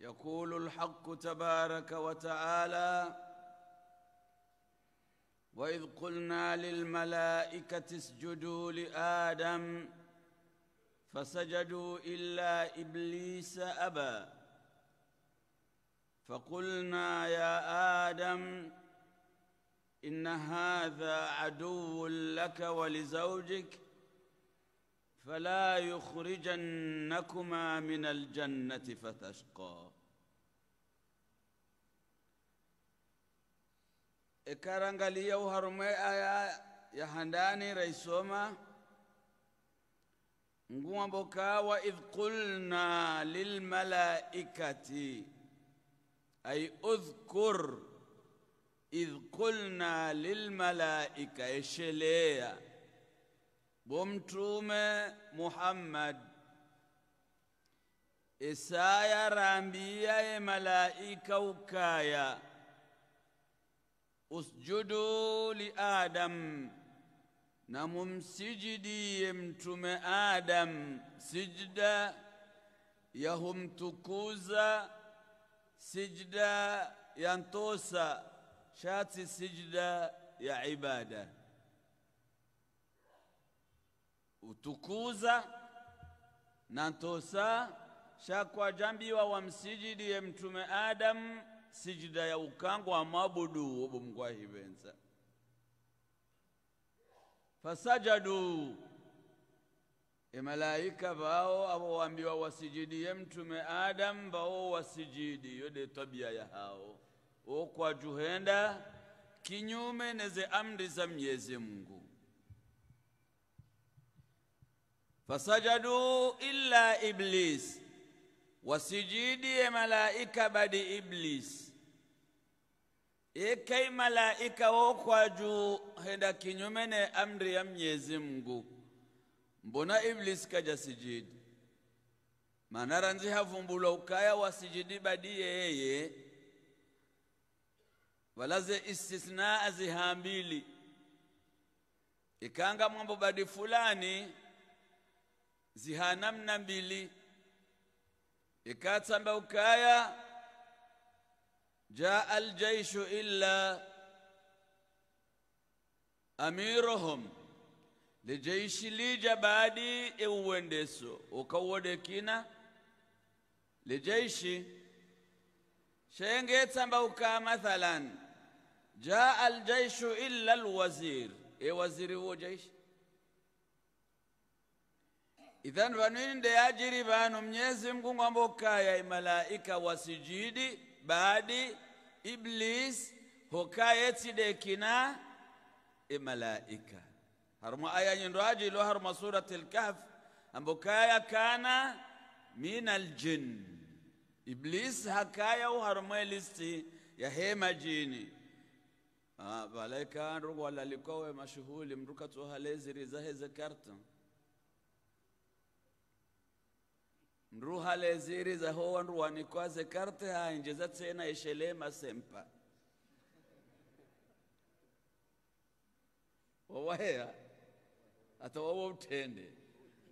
يقول الحق تبارك وتعالى واذ قلنا للملائكه اسجدوا لادم فسجدوا الا ابليس ابى فقلنا يا ادم ان هذا عدو لك ولزوجك فلا يخرجنكما من الجنه فتشقى ekarangalia uharumwe aya yahandani raisoma nguwamboka wa idh qulna lilmalaikati ay udhkur idh qulna lilmalaika eshelea bo mtume muhammad esaya rambiya malaika ukaya usjudu li Adam, na mumsijidie mtume Adam sijda ya humtukuza, sijda ya ntosa, shati sijda ya ibada utukuza na ntosa, shakwa jambiwa wamsijidie mtume Adam sijida ya ukango amabudu obo mngwahi benza fasajadu emalaika bao abo wasijidi wasijidie mtume adam bao wasijidi yode tabia ya hao juhenda kinyume neze amri za mnyezi mungu fasajadu illa iblis wasijidie malaika badi iblis ekai malaika wokwa kwaju heda kinyume ne amri ya mnyezi mngu mbona iblis kaja sijidi maana ranzi havumbulwa ukaya wasijidi badi yeye walaze istisnaa zihambili ikanga mambo badi fulani zihanamna mbili يكاتسن سمبوكايا جاء الجيش إلا أميرهم لجيش لي جبادي إوندسو وكودكينا لجيش شينجيتسن سمبوكا مثلا جاء الجيش إلا الوزير إيه وزير هو جيش idhan vanini ajiri vanu mnyezi mngu ng'wambokaya imalaika wasijidi badi iblis dekina imalaika e harumu aya nyindo ajilo harumu surat lkahf ambokaya kana min aljin iblis hakaya uharumu elisti hema jini ah, malaika andrukwalalikwawe mashuhuli mndrukatsohalezirizahezekarta nruhale ziri zahowa nruwani karte hanje zatsena eshelema sempa wawaheya ata wawa utende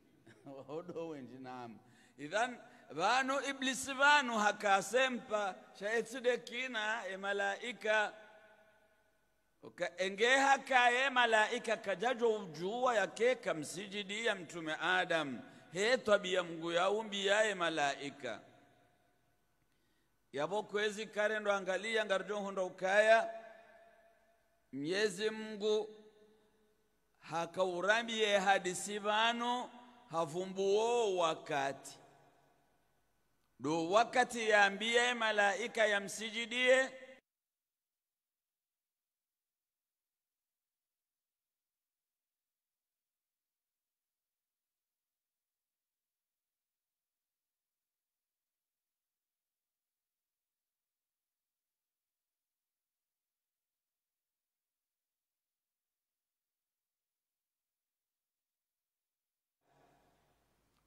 wahodowenji idhan vanu iblisi vanu hakasempa shaetsidekina kina emalaika enge kaye malaika kajajo ujuwa yake ya mtume adamu he tabia mungu yaumbiyaye malaika yavo kwezi kare ndo angalia ngarjonhondo ukaya myezi mungu hakaurambiye hadisi vano havumbuwo wakati do wakati yaambiyaye malaika yamsijidie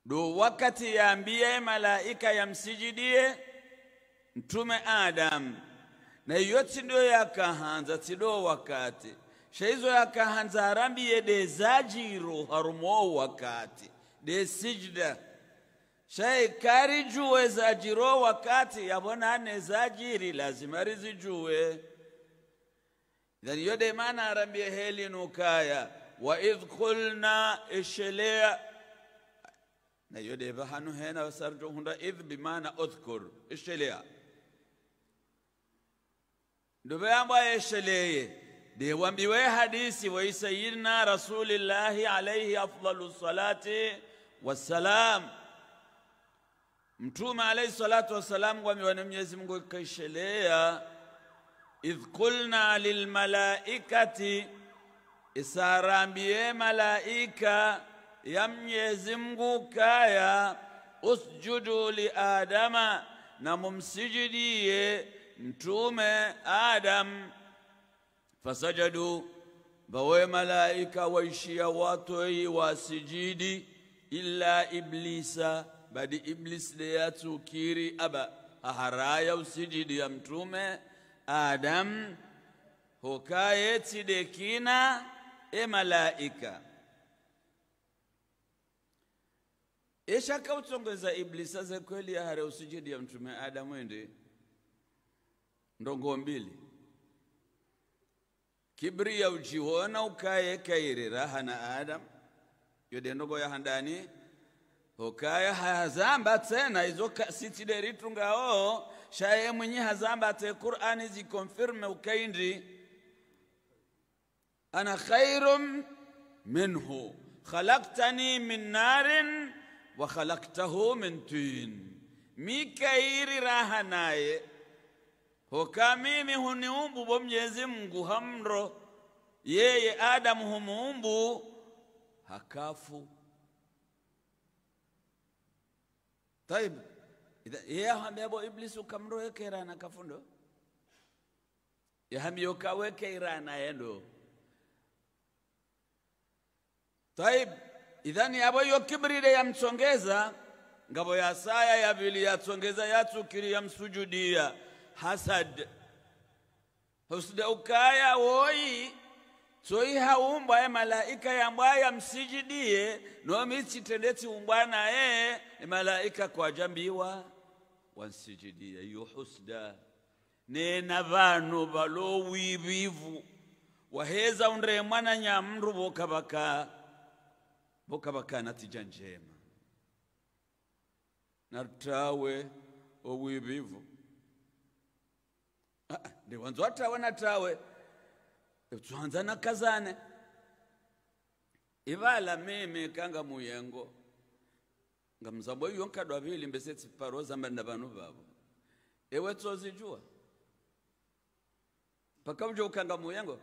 do wakati yaambie malaika yamsijidie mtume Adam na yote ndio yakahanza tido wakati shaizo yakahanza arambiye dezajiro harumo wakati de sijda shai kari juwe zajiro wakati yabona ne zajiri lazima rizijuwe then yode maana arambie heli nukaya wa idh kulna ishelea nayo deva hanu hena wasarjo hunda idh bimana udhkur ishelea nduveyambwa yesheleye dewambiwe hadisi wai isayina rasulillahi alaihi afdalu salati salam mtume alayhi salatu wassalam kwambiwane mnyezi mungu ikaishelea idh kulna lilmalaikati isarambiye malaika ya Mwenyezi Mungu kaya usjudu li Adama, na mumsijidie mtume Adam. Fasajadu, bawe malaika waishia watoi wasijidi illa iblisa, badi iblis de yatukiri aba aharaya usijidi ya mtume Adam hokayetidekina e malaika Yesu akautsongeza iblisa Sasa kweli ahari usujudi ya mtume Adamu wende. ndongo mbili kibria ujiwona ukaye raha na Adamu yode ndongo ya handani Ukaye hazamba tena izo sitile o. shaye mwenye te Qur'ani zikonfirme ukaindi ana khairum minhu khalaktani min narin wa khalaqtahu min tin, mikairi raha naye hoka mimi huniumbu bo mnyezi Mungu hamro yeye Adamu humuumbu hakafu taib ye ahambe ukamro Iblisi kafu kafundo yahambiyo kawekeirana yendo taib idhani yabo iyo kibiride yamtsongeza ngabo ya saya yabili yatsongeza yatsukiri yamsujudia hasad husda ukaya woyi tsoi haumbwa ya malaika yambwa yamsijidie nomi chitende chiumbwa naye e malaika kwajambiwa wansijidie iyo husda nena vanu valowivivu waheza undre mwana nyamndu vokavaka bo tija njema natawe obwibivu ah, ah, ndiwanzo atawe natawe e, na kazane ivala meme kanga muyengo nga mzambo iyo nkadwa vili mbese tsiparo zamba na vanu vavo ewe tsozijua pakamjo kanga muyengo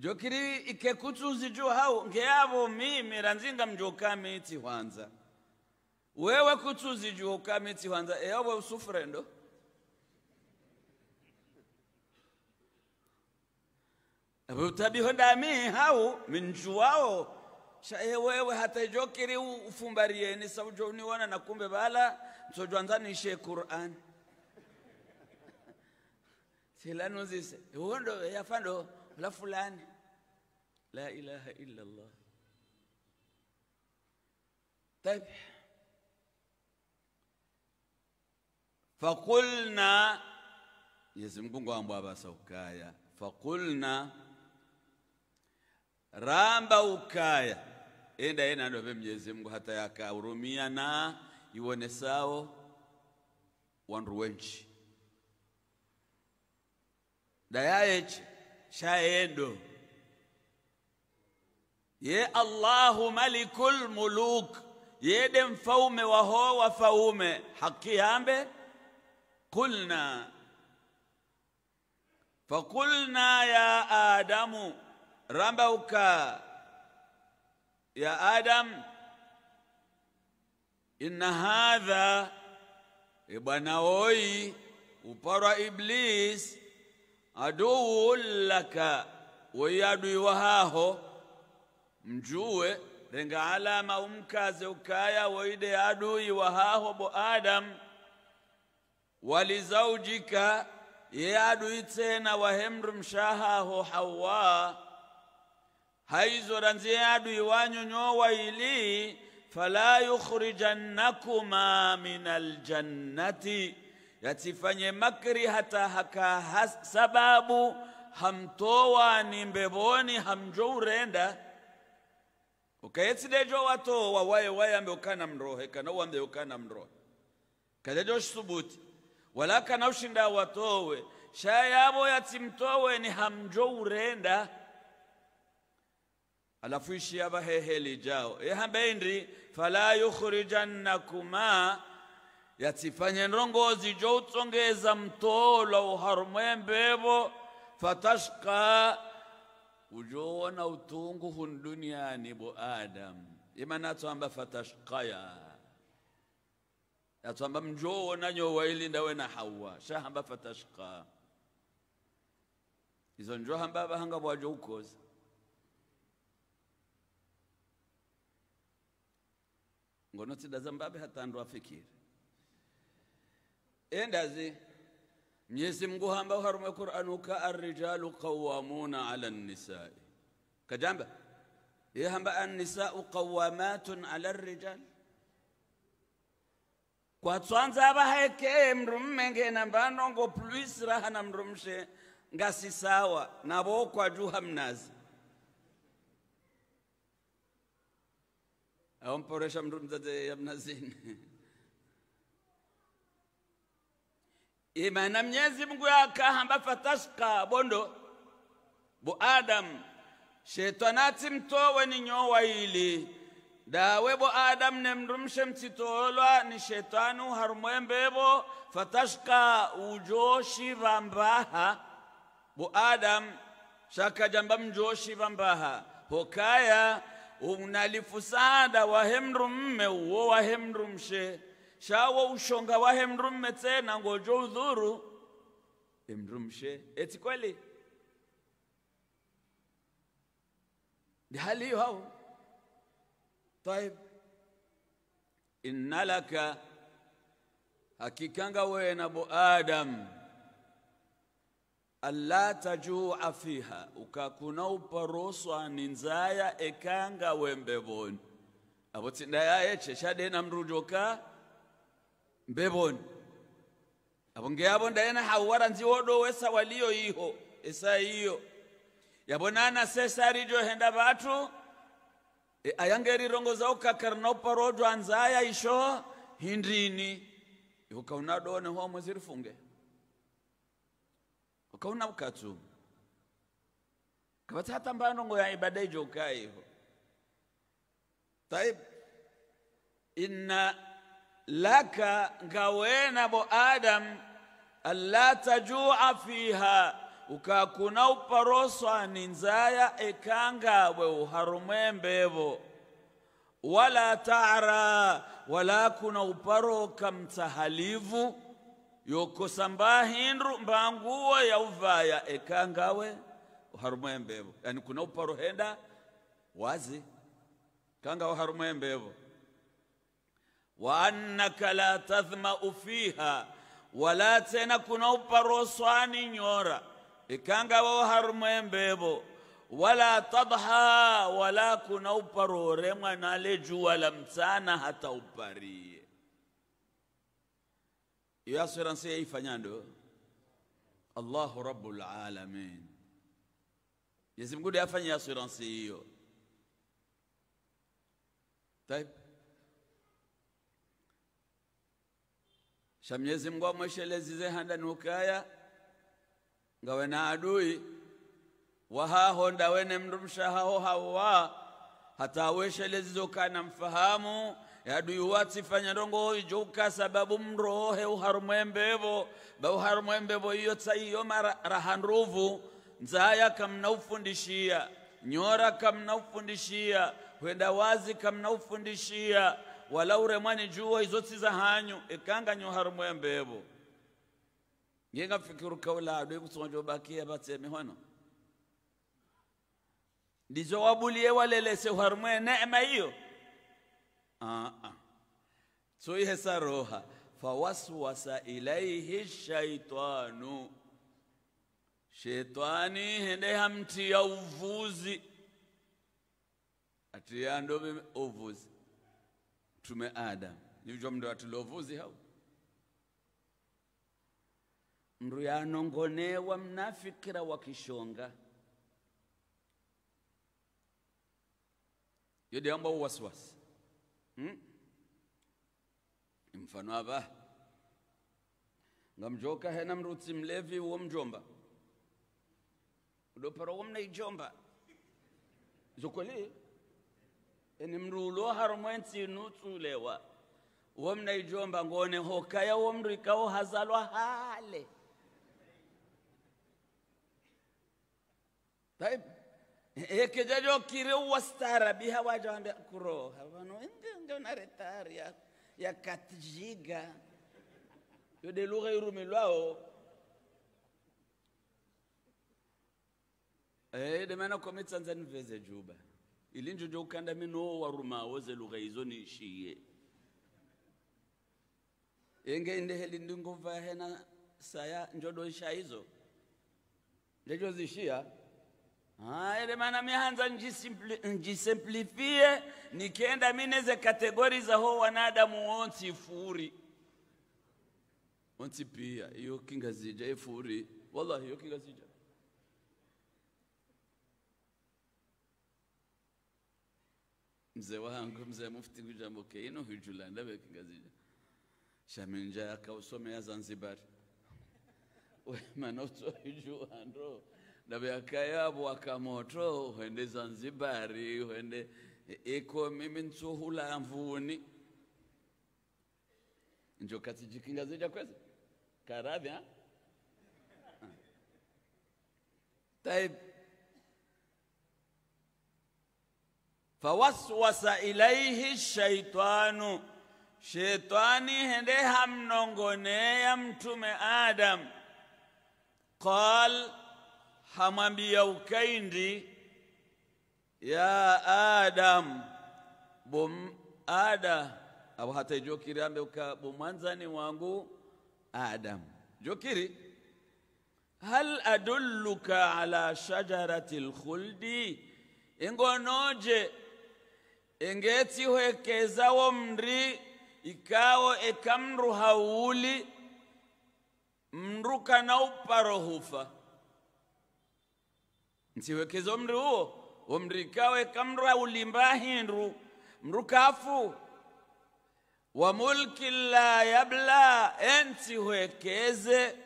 jokiri ikekutsuzi jo hau, ngeavo mimira nzinga mjokame tihwanza wewe kutsuzi jo kame tihwanza eyawe usufrendo abutabiho hau, minju minjuwao shaye wewe hata jokiri ufumbariye ni saujo uniona na kumbe bala nsojwanza nishe Qur'an silanu zise ya e fando, e la fulani la ilaha illa Allah. Taib fakulna, Mwenyezi Mungu ambo abasa ukaya fakulna ramba ukaya enda ena ndove Mwenyezi Mungu hata yakahurumia na iwone sawo wandu wenji dayayeche shaendo يا الله ملك الملوك يا دم فوم وهو وفوم حقي به قلنا فقلنا يا آدم رمبوكا يا آدم إن هذا إبناوي وبرا إبليس عدو لك ويادوي وهاهو mjuwe renga alama umkaze ukaya woide adui haho bo adam walizaujika ye adui tsena wahemru mshahaho hawa haizo ranzi adui wanyonyowa ili fala yukhrijannakuma min aljannati yatifanye makri hata haka sababu ni mbevoni hamjourenda ukayetsidejo watowa wayo ambe ukana mrohe kana uambe ukana mrohe kadejo shisubuti wala kana ushinda watowe shayabo yabo yatsimtowe ni hamjo urenda alafu ishi abaheheli jao ehambe indri fala yukhrijannakuma yatifanye ndongozi jo utsongeza mtolo mbebo fatashka ujoona utungu hun duniani bu adam imana atwamba fatashqaya atwamba mjoona nyowailinda we na hawa shahamba fatashqa izo njo hamba bahanga bwajo ukoza ngono tidazambabe hatandu afikire endazi Mwenyezi Mungu hamba harume Qur'anu ka arrijalu qawwamuna ala nisai kajamba ye hamba an-nisa'u qawwamatun ala rijal ba heke mrumme ngena mbanongo plus raha na mrumshe ngasi sawa kwa kwajuha mnazi aomporesha mrumza de ya mnazini Ima na mgu Mungu hamba fatashka bondo bo Adam shetwanati mtowe ni nyowa ili dawe bo Adam nemrumshe mtitolwa ni shetani mbebo fatashka ujoshi vambaha bo Adam shaka jamba mjoshi vambaha hokaya unalifusada wahemrumme uwo wahemrumshe shawo ushonga wahe mndu mmetse ngojo udhuru emndu eti kweli ndi hali hiyo hao taib inna laka hakikanga wewe na bu adam alla tajua fiha ukakuna uparoswa ni nzaya ekanga wembevoni abo tsindayaye cheshadena mrujoka mbebon abo ngeabo ndayena nzi wodo wesa iho esa iyo yabonana sesa sesarijo henda batu e ayangeri rongo zao kakarna uparojo anzaya isho hindrini ihukauna ɗone ho mweziri funge ukauna ukatu kabati hata mbanongo ya ibada ijo ukaiho taib inna laka ngawena bo adam alla tajua fiha ukakuna uparoswa ni nzaya ekangawe uharumwembevo wala tara wala kuna uparoka mtsahalivu yokosa mbahindu mbanguwo yauvaya ekangawe uharumwembevo yani kuna uparohenda wazi kanga uharumwembevo وأنك لا تظمأ فيها wala tena kunauparo swani nyora ikanga wo harumwembebo wala tadha wala kunauparore mwanale juwa la mtsana hata uparie iyo assurance yaifanyando allahu rabbul alamin yezimgude afanye assurance hiyo type cha Mwenyezi Mungu amweshelezize handani nukaya ngawe na adui wahaho ndawene mndu mshahaho hawa hata weshelezize na mfahamu adui wati fanya rongo ijuka sababu mrohe uharumwembevo uharumwembevo iyo tsaiyo rahanruvu nzaya kamnaufundishia nyora kamnaufundishia hwenda wazi kamnaufundishia walaure mwani juwa izo tsiza hanyu ekanganyo harumu mbebo ngenga fikiru kaulado ikusonga jobakia batseme hono ndizo wabulie walelese ya neema hiyo aa ah so roha fawaswasa ilaihi shaitanu shetani hende hamtia uvuzi atiyandobe uvuzi tumeada nivyo mndu atilovuzi hau mndu yanongonewa mnafikira wakishonga yodeamba uwasiwasi hmm? mfano ava ngamjoka hena mruti mlevi wo mjomba udopara wo mnaijomba zokoli nimrulo harumwenti nutulewa womna ijomba ngone hokaya womrika ohazalwa hale taib ekejajo kire wastara biha wajambe kuro habano ndi ngona retaria ya katjiga yo de lugha irumelwao eh de mena komitsanza nveze juba ilinjo ukanda mino waruma woze lugha hizo niishie enge heli ndingova vahena saya njodoisha hizo njo zishia haere mana mihanza njisimplifie nikenda mineze kategori za ho wanadamu wonsi furi onsi pia iyo kinga zija furi. wallahi iyo kinga zija mzee wangu mzee mufti kujambo keino hujula ndabe kingazija shamenja akausomea Zanzibar manoto hijua ndo ndabe akamoto hende Zanzibari hende e, iko mimi nsuhula mvuni njo katijikingazija kweza karadhi ha? taib fawaswasa ilaihi shaitanu, Shaitani hende hamnongoneya mtume Adam, qal, hamwambia ukaindi, ya Adam bom ada au hata jokiri ambe uka bomwanzani wangu Adam jokiri hal adulluka ala shajarati lkhuldi ingonoje wo mri ikawo ekamru hauli mndu kana uparo hufa nsiwekezo mri wo mri ikawo ekamru haulimba hindu mndu kafu wa mulki la yabla ensihwekeze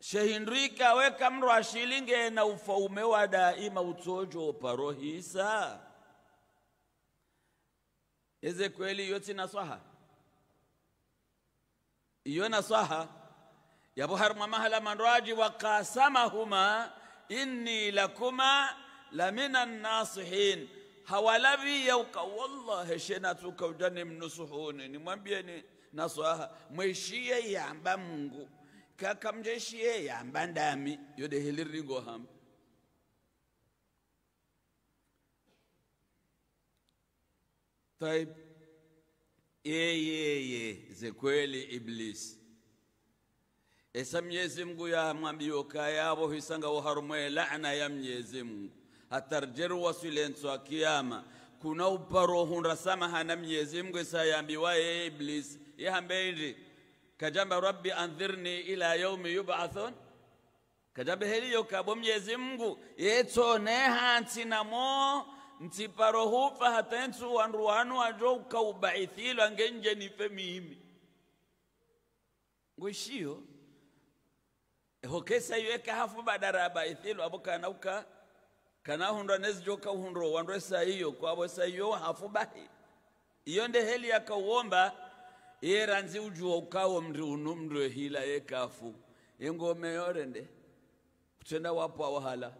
shehindu ikawe kamru ashilinge na ufaume wa daima utojo paro hisa Ezekweli yotsi naswaha iyo naswaha yabo harumwa mahala mandwaji wakasamahuma inni lakuma lamina nasihin hawalavi yauka wallahi shenatuka ujani mnusuhuni nimwambieni naswaha mweshiye yamba mungu kakamjeshiye yamba ndami yodehilirigo hamba Taib, yeyeye ze kweli Iblis esa Mwenyezi Mungu yamwambiyo kayabo hisanga uharumwe laana ya Mwenyezi Mungu hatarjeru wasilento wa kiyama kuna uparo hunra samaha na Mwenyezi Mungu sayambiwa yeye Iblis yahambendi kajamba rabbi andhirni ila yaumi yub'athun kajamba heliyo kabo Mwenyezi Mungu yetsone hansi namo ntsiparo hufa hatentsu wandu wanu ajo ukaubaithilwa ngenje nife mihimi ngwishiyo hokesa iweka hafu badara abaithilwa abo kana uka kana hundwa nezijo kauhundro wandu esa hiyo kwabo esa hiyo hafu bahi iyo nde heli yakauomba yeranzi ujuwa ukawo mndu unu mndu ehila yekafu ingome yore nde kutenda wapo awahala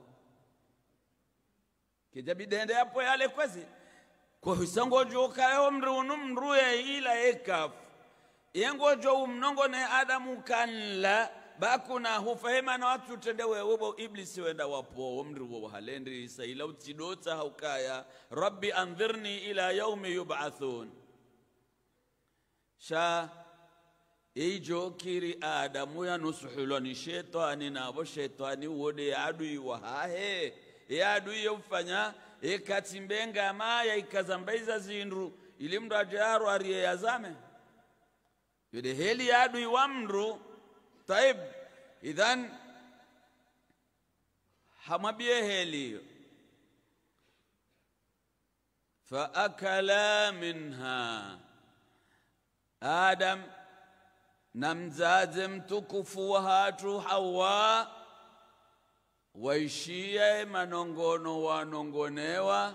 kija bidende yapo yale kwezi kohisangojoka yo mri unu mruye ila yengo yengojo umnongo ne adamu kanla bakuna hufahema na watu tende wewebo iblisi wenda wapo womri wo halendi isa ila utidota haukaya rabbi andhirni ila yaumi yubathun sha ijo kiri adamu yanusuhulwa ni shetani nabo shetani wode adui wahahe eyadui ee ufanya ekatimbenga ee engama ikazambaiza zindu ili mndu ajaro ariyeyazame yode heli yadui wa mndu taib idhan hamwabie heli hiyo faakala minha adam na mzaze mtukufu wa hatu hawa waishie manongono wanongonewa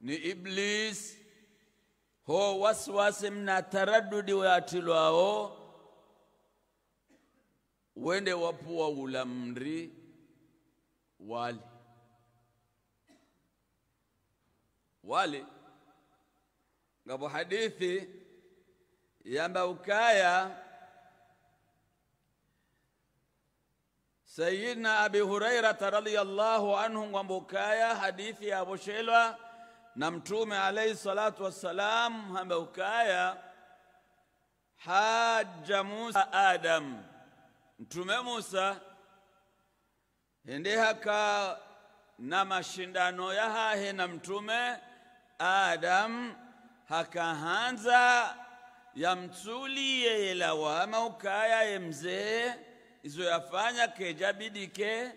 ni Iblis ho waswasi mna taradudi watilwao wende wapua ula mri wali wali ngabo hadithi yamba ukaya sayidina abi hurairata radhiyallahu anhu ngwambukaya hadithi ya aboshelwa na mtume alaihi salatu wassalam hambeukaya haja musa adam mtume musa haka na mashindano ya hahe na mtume adam hakahanza yeye yelawama ukaya mzee izoyafanya keja bidike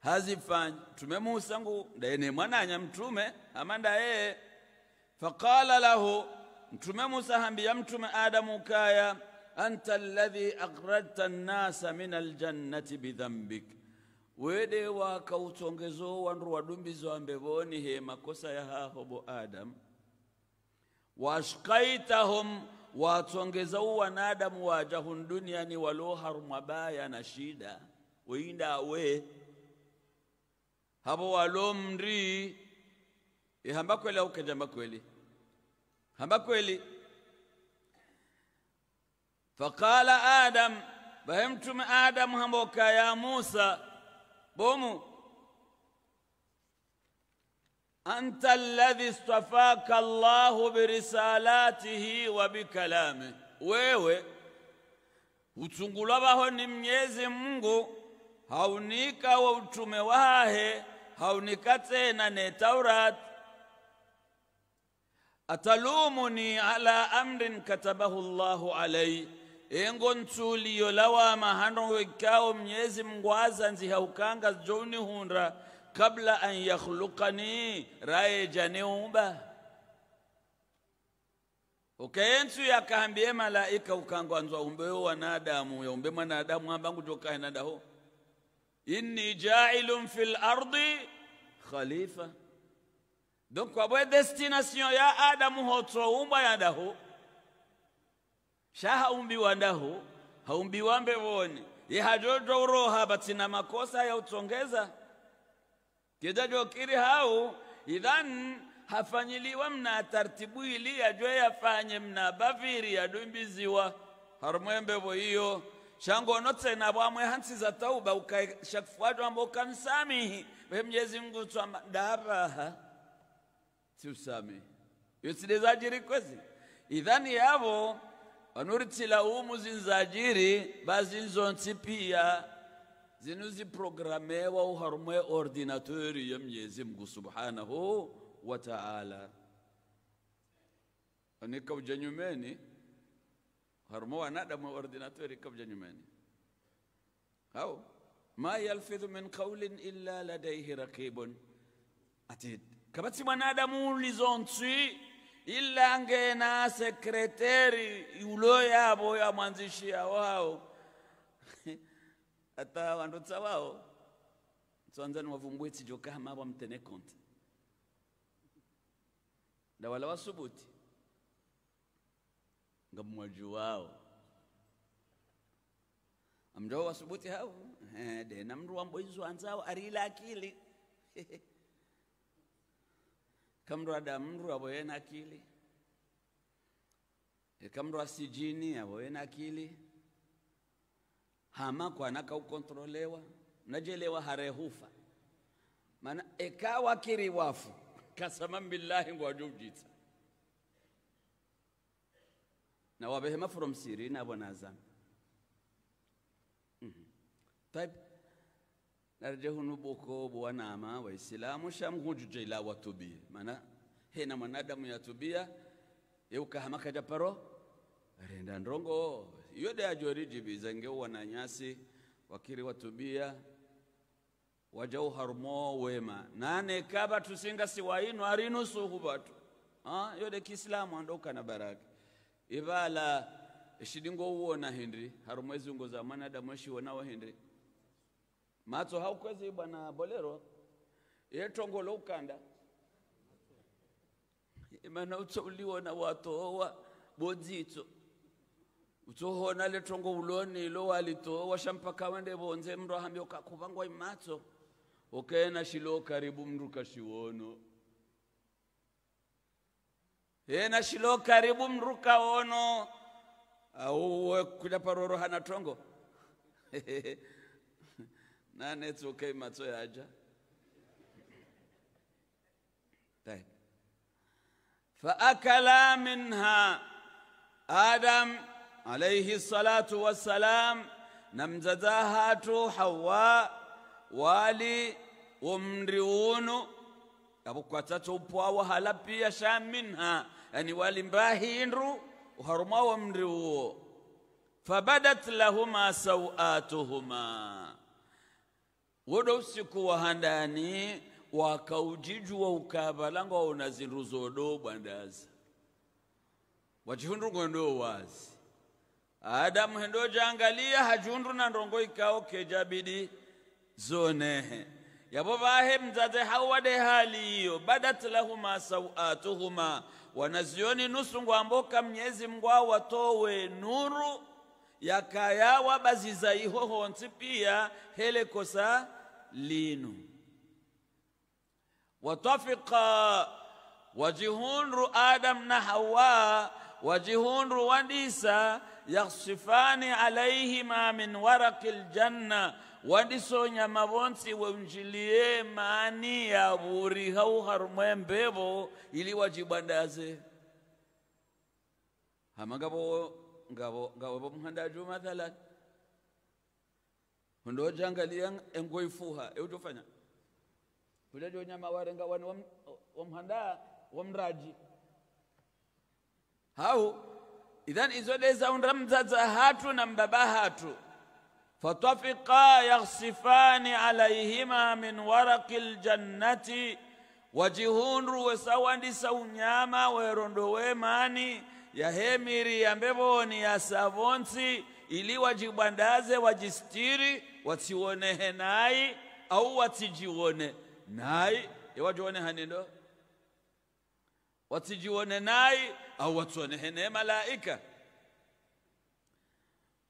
hazifanyi mtume musa ngu ndayene mwananya mtume ama ndaye faqala lahu mtume musa hambiya mtume adamu kaya anta alladhi akhrajta nnasa min aljannati bidhambik wede wakautongezo wandu wadumbizo ambevoni he makosa ya hahobo adam washqaitahum watsongezau wanadamu dunia ni waloharu mabaya na shida weinda we habo walomri ihamba e, kweli au kajamba kweli hamba kweli faqala adam bahemtume adam hamboka ya musa bomu anta alladhi istafaka Allahu birisalatihi wa bikalami, wewe utsungulwabaho ni Mnyezi Mungu haunika wa utume wahahe haunika tena ne Taurat atalumuni ala amrin katabahu llahu alai engo ntsuliyo lawama hando wekkawo Mnyezi Mungu azanzi haukanga joni hundra kabla an yakhluqani raye janiumba ukayensu yakahambiye malaika ukangwanzwa umbe wanadamu yaumbe mwanadamu amba ngutokaena daho inni jailun fil ardi khalifa donc wabwe destination ya adamu hotsoumbwa yadaho shahaumbiwa ndaho haumbiwa mbewone yehajojouroha batina makosa yautsongeza kejaji wakiri hau idhan hafanyiliwa mna tartibu ili ajwe yafanye mna baviri yadumbiziwa harumwembe bo hiyo shango na bwamwe hansi za tauba ukashakfuadwa mboka ukansamihi we mnyezi mungu twama daraha tiusamihi yusidezajiri kwezi idhani yavo wanuritila umu zinzajiri bazinzonsi pia zinuzi programewa uharumwe ordinatori ya Mwenyezi Mungu Subhanahu wa Ta'ala nikauja nyumeni harumwe wanadamu ordinatori kauja nyumeni au ma yalfidhu min qawlin illa ladayhi raqibun atid kabati mwanadamu ulizontwi ila ngena sekreteri ulo yabo ya mwanzishi wao ata wandotsa wao tsanzani wavumbue tsijokaha wamtene konte na wala wasubuti nga mwaju wao amjao wasubuti hao eh, de na mndu wamboizo anzao arila akili kamndu ada mndu aboyena akili e, kamndu asijini aboyena akili hamako ukontrolewa najelewa harehufa mana ekawa wafu kasama billahi ngwajubjitsa na wabehema from siri nabo nazama mm -hmm. type narjehunu boko bwanama waislamu hujuje ila watubie mana hena mwanadamu yatubia eukahamakaja paro renda ndrongo iyode uwa na nyasi wakiri watubia harmo wema nane kaba tusinga siwaino arinu batu ah yode kislamu andoka na baraka ibala uwa na hindri harumwezi ngo za mwanadamu wa hindri matso haukwezi na bolero yetongolo ukanda imana utsouliwo na watowa bodzitso utsohona letongo uloni lo walito washampaka wende bonze mndu ahambi ukakuvangwa imatso ukaena shilo karibu mndu kashiwono ena shilo karibu mndu kawono auwe kuja paroro hana tongo nanetsuka imatso yaja faakala minha adam alayhi salatu wassalam na mzaza hatu hawa wali womri wunu abukwatatu upwawa halapia sha minha yani wali mbahindu uharuma wa womri wuo fabadat lahuma sauatuhuma wodo usiku wa handani wakaujijwa ukavalanga waona zindu zodo bwandaza wachihundu ngondo wazi adamu hendo jangalia hajundu na ndongo ikao kejabidi zonehe yabo vahe mzaze hawade hali iyo. badat lahuma sawatuhuma wanazioni nusu mboka mnyezi mngwa watowe nuru yakayawa wabaziza iho honsi pia hele kosa linu watafika wajihunru adam na hawa wajihunru wadisa yakhsifani alaihima min waraki ljanna wadiso nyama vonsi wenjiliye maani ya buri hau harumwembevo ili wajibandaze hama ngavo ngavo ngawevo mhandaju mathalan hundojangalia engoifuha eutofanya ulajo nyama warenga wani wamhandaa wamraji hau idhan izo deza undra hatu na mbaba hatu fatafika yakhsifani alaihima min waraqi ljannati wajihundru wesawandisa unyama werondowe mani yahemiri ya savonsi ili wajibwandaze wajistiri watsiwonehe henai au watsijiwone nayi hanendo وتجيوني ناي او تونهني ملائكه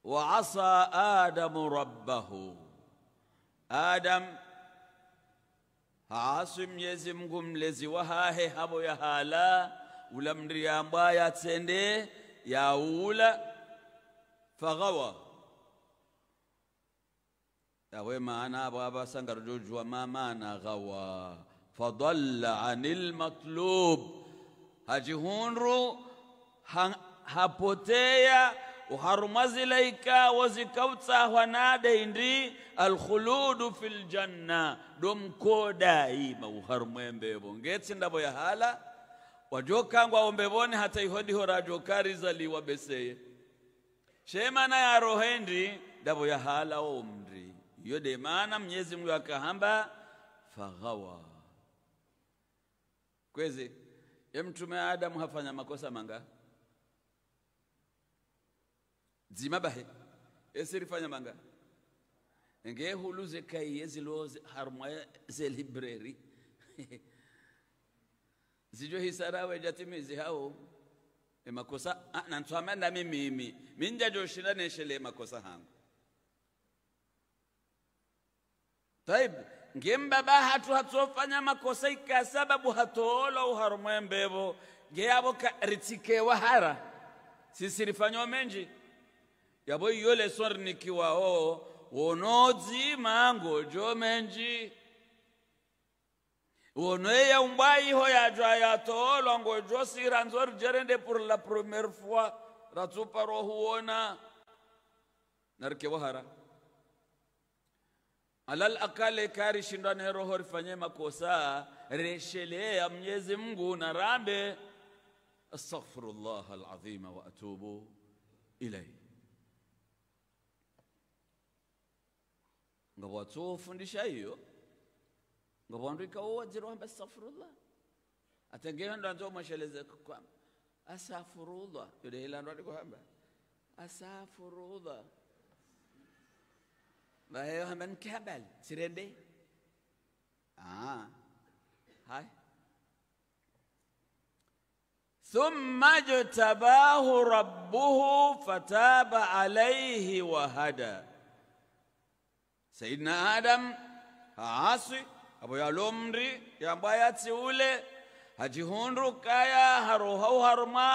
وعصى ادم ربه ادم عاصم يزمكم لزي وهاه هبو يا هالا ولم ريام بايا تسندي يا اولى فغوى يا ويما انا بابا سانغر جوج وما مانا غوى فضل عن المطلوب hajihunru hapoteya uharumazilaika wazikautsa hwanade indi alkhuludu fi ljanna domkodaima uharumwembebo ngetsindavo ya hala wajokangwa ombevoni hata ihodiho rajokariizaliwa beseye shemana yarohe ndi davo ya hala omri iyo demana mnyezi mngu akahamba faghawa kwezi ye mtume Adamu hafanya makosa manga zimabahe esirifanya manga ngehuluze kaiye ziloze harumwaye zelibreri zijo hisarawe jatimizi hao emakosa ah, nantswama nami mimi minjajoshila neshele makosa hangu taibu ngembaba hatu hatsofanya makosa ikasababu hatoola uharo mwembevo ritike ritsikewa hara sisirifanywa menji yavo iyo leso rinikiwaho wonodzima ngojo menji wonoeya umbwaiho yajo yatoolwa ngojo siranzo rijerende pour la première fois ratsupa rohuona narikewa hara alal akale kari na eroho rifanye makosa reshelea mnyezi mngu na rambe astaghfirullah alazima wa atubu ilai nga ufundisha hiyo nga uwa jiru wamba astaghfirullah atengeyo ndo anto mwashaleze kukwamba astaghfirullah yule ndo andiko hamba astaghfirullah Hvad har man kabal? Sirende? Ah. Hej. ثم اجتباه ربه فتاب عليه وهدى سيدنا آدم haasi aboyala omri yamba yatsiule hajihundrukaya haroha uharuma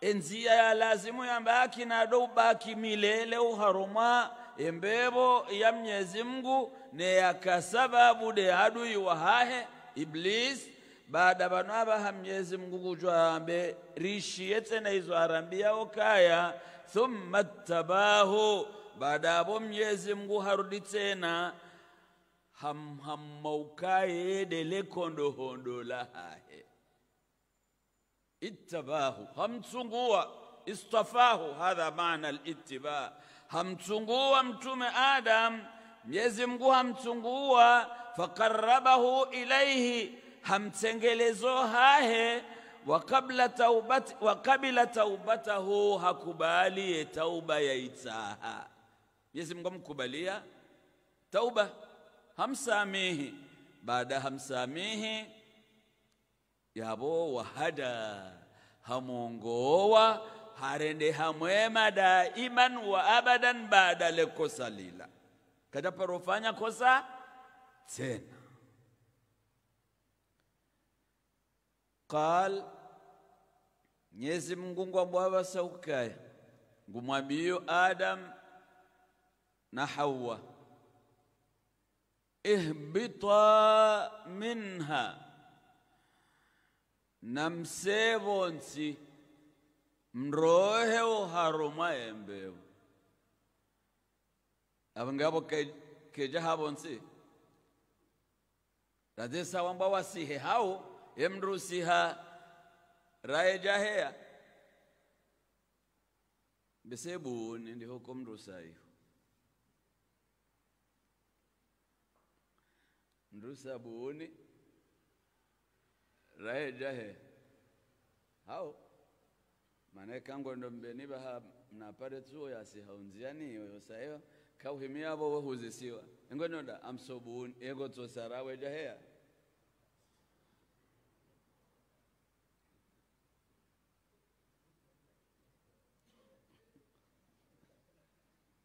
enziya ya lazimu yamba yakinado ubaki milele uharuma embeebo ya mnyezi mngu neyakasababu de hadui wahahe iblisi baada bano abaha mnyezi mngu kujwambe rishiye tsena izo arambiyawo kaya thumma tabahu baada abo mnyezi mngu harudi tsena hamhammaukayeede lekhondohondola hahe ittabahu hamtsunguwa istafahu hadha maana littiba hamchungua mtume Adam, Mwenyezi Mungu hamchungua, fakarabahu ilaihi, hamtengelezo hahe wakabla taubat wakabila taubatahu, hakubaliye tauba yaitsaha. Mwenyezi Mungu amkubalia tauba, hamsamihi baada hamsamihi yabo wahada hamwongowa harende hamwema daiman wa abadan baada kosa lila kataparofanya kosa tena qal nyezi mungu ngwambwava saukaya ngumwambiyo adam na hawa ihbita minha nsi mrohe uharo maembewo abangabo keja habo nsi radesa wamba wasihe hao emrusiha rae jahea besebuni ndiho komrusayo nrusa buni rae jahe hao kango ndo mbeni baha mnapare tsuo yasihahunziani yoyo sayo kauhimia avo wohuzisiwa engonoda amsobuni ego tsosara weja heya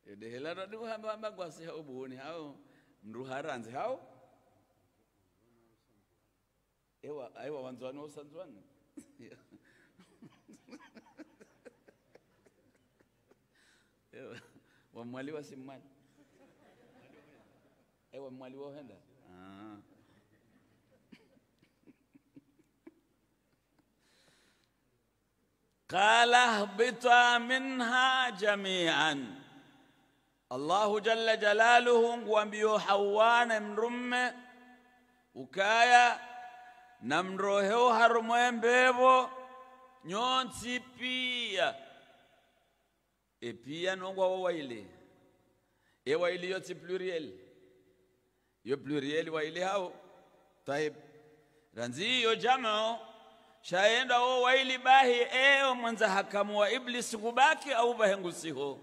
edehela radiuhamba ambagwasiha ubuni hao mruharanzi hao ewa aiwa wanzwani wausanzwani wamwaliwa si mwali e wamwaliwa uhenda ah. قال اهبطا منها جميعا الله جل جلاله وبيو حوان مرم وكايا نمروهو هرمين بيبو نيون سيبيا et puis anongwa wawaile e waile yote pluriel yo pluriel waile hao taib ranzi yo jamao shaenda wo waili bahi eo mwanza hakamu wa iblisi kubaki au bahengusiho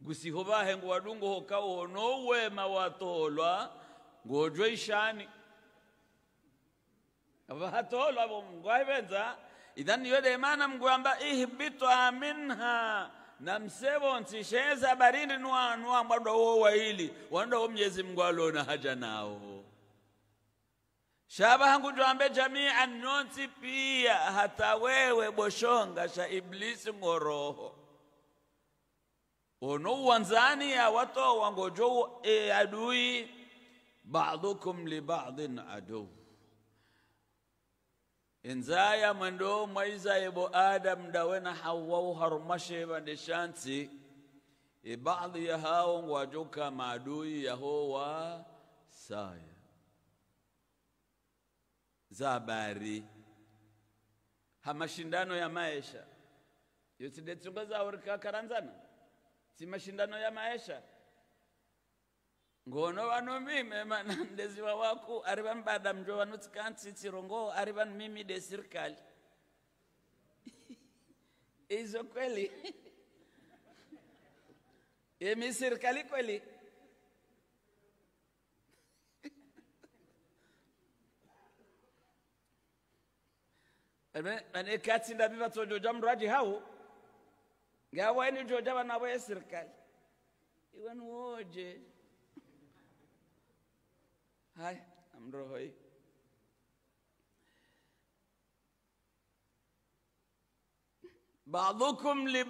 gusiho bahengu wadungu hokao no wema watolwa ngojwe ishani abahatolwa bo ngwaibenza idhan yode mana mgwamba ihbitu minha na msevo ntisheza barindi nuwanua mwadwa wo waili wanda wo mnyezi mungu alona haja nao shaba hangu jwambe jamia nonsi pia hata wewe boshonga sha iblisi ngoroho ono uwanzani ya watu wangojo e adui badukum baadhin aduu inzaya mwendo mwaiza yebo adam dawe na hawa uharumashe bande shansi e baadhi ya hao ngwajoka maadui yaho saya zabari ha mashindano ya maisha yotidetunga karanzana si mashindano ya maisha ngono vano mime mana mlezi wako ari vambada mjo vanotsikantsitsiro ngo ari vanmimide sirikali izo kweli yemi sirikali kweli mane katsinda vivatsojoja mradi hao ngawaini joja vana voye sirikali iwani Hai, I'm rồi. Ba'dhukum li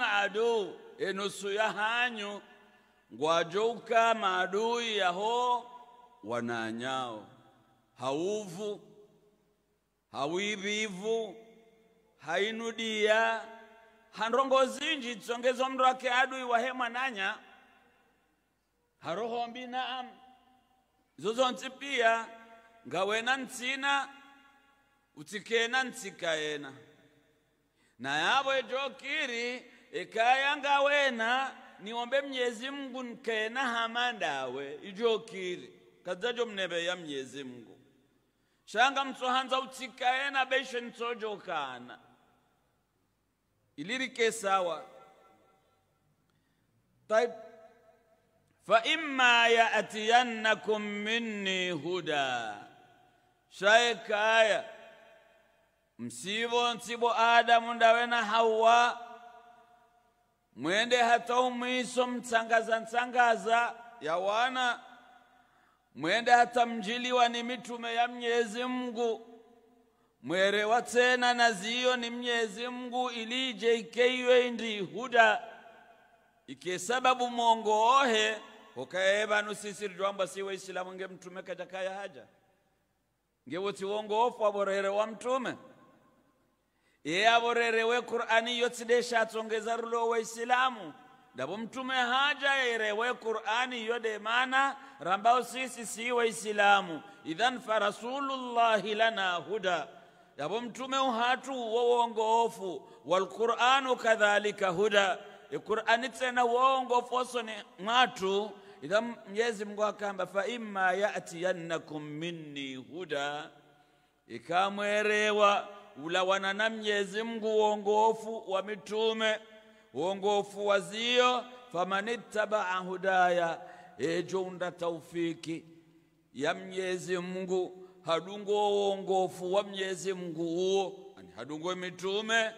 adu, enusu ya hanyu ngwajouka maadui ho wananyao hauvu hawivivu hainudia zinji tsongezo mndu ake adui wahe mwananya harohombi naam zozontsipiya ngawena ntsina utsikena ntsikaena nayavo ejokiri ekaya ngawena niombe mnyezi mngu nkena hamandawe ijokiri kadzajo ya mnyezi mungu shanga mtsohanza utikaena beshe ntsojokana ilirikesawa type fa imma yaatiyannakum minni huda shaika aya nsibo adamu ndawe na hawa mwende hata umwiso mtsangaza tsangaza ya wana mwende hata mjiliwa ni mitume ya mnyezi mngu mwerewa tsena na ziyo ni mnyezi mngu ilije ikeiwe ndi huda ike sababu mongo ohe ukaeba vanhu sisiri twambasi waisilamu nge mtume kajakaya haja nge wuti wongo ofu aborere wa mtume ye aborere we qur'ani yotside shatsongeza rulo waisilamu ndavo mtume haja ere we qur'ani yode mana rambao sisi si waisilamu idhan fa rasulullahi lana huda ndavo mtume uhatu wongo ofu wal walqur'anu kadhalika huda iqur'ani e tsena wongofoso ni mwatu Idha Mwenyezi Mungu akamba fa imma yatiyannakum minni huda, ikamwerewa ulawana na Mwenyezi Mungu uongofu wa mitume uongofu zio famanittabaa hudaya ejo taufiki ya Mwenyezi Mungu hadungo uongofu wa Mwenyezi Mungu huo hadungo mitume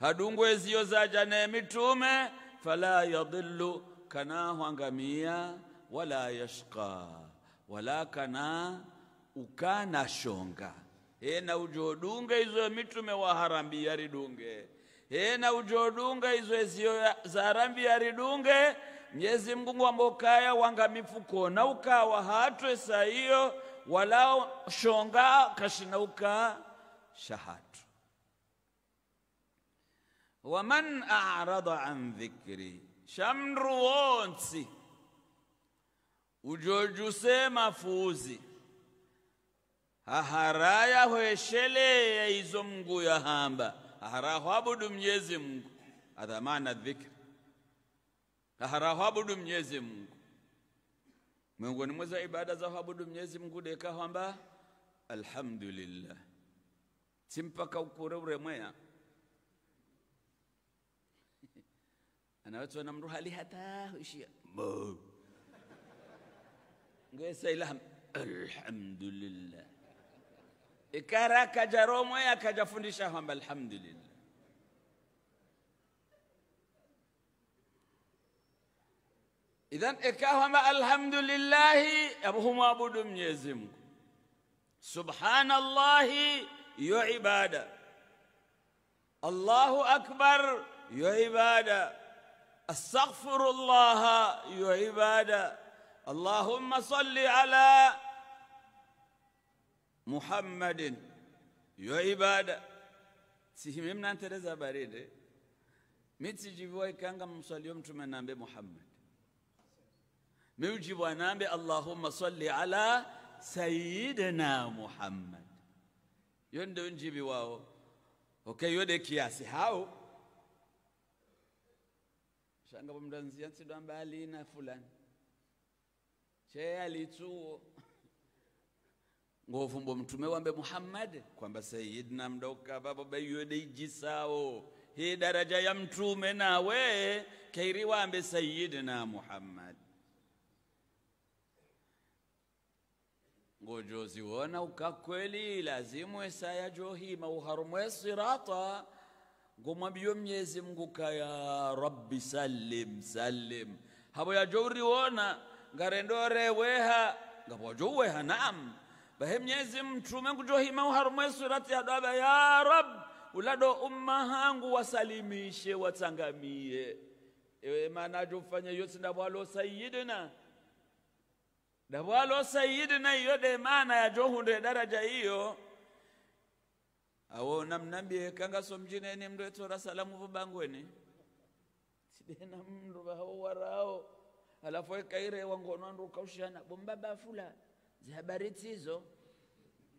hadungo zio zaja ne mitume fala yadhillu kanaahu angamia wala yashqa wala kana shonga hena ujodunga hizo mitume waharambia ridunge hena ujodunga hizo hizo za harambi yaridunge mnyezi ambokaya ngwambokaya wangamifukona ukawa hatwe saa hiyo wala shonga kashinauka shahatu waman arada an dhikri shamru wonsi ujoju mafuzi hahara yahwesheleya izo mngu yahamba hahara hwabudu mnyezi mngu adhamana dhikri hahara mnyezi mngu ni mweza ibada za hwabudu mnyezi mngu deka hamba alhamdulillah simpaka ukure uremwea انا اتو نمرها لها تا وشي مو قيس لهم الحمد لله إكارا كجروم ويا كجفندشهم الحمد لله إذن إكاهم الحمد لله أبوهم أبو من يزم سبحان الله يعباد الله أكبر يعباد استغفر الله يا عبادة اللهم صل على محمد يا عبادة سيهمنا أنت رزا بريد متجيبوا كان مصلي يوم تمنى محمد موجب نبي اللهم صل على سيدنا محمد يندون جيبي واو اوكي يودي كياسي هاو shanga pomndanzia nsidwa mbalina fulani chee alitsuo ngovumbo mtume wambe muhammad kwamba sayidna mdoka vapo vaiyodeijisao hii daraja ya mtume nawe kairi wambe sayidna muhammad ngojoziwona ukakweli lazimu esaya johima uharumwe sirata ngomwambiyo mnyezi mungu kaya rabbi salim salim habo yajouriwona ngarendore weha ngapowajouweha naam bahe mnyezi mtume ngujohima uharumwe surati yadaba ya rab ulado umma hangu wasalimishe watangamie ewe mana ajofanya yotsi ndabwalo sayidina ndabwalo sayidina iyo de maana yajohunde daraja hiyo awo namnambie kangaso mjineni mndu etora salamu vubangweni sidena mndu vaho warao alafu ekaire wangono andu ukaushana bombaba fula zihabari tizo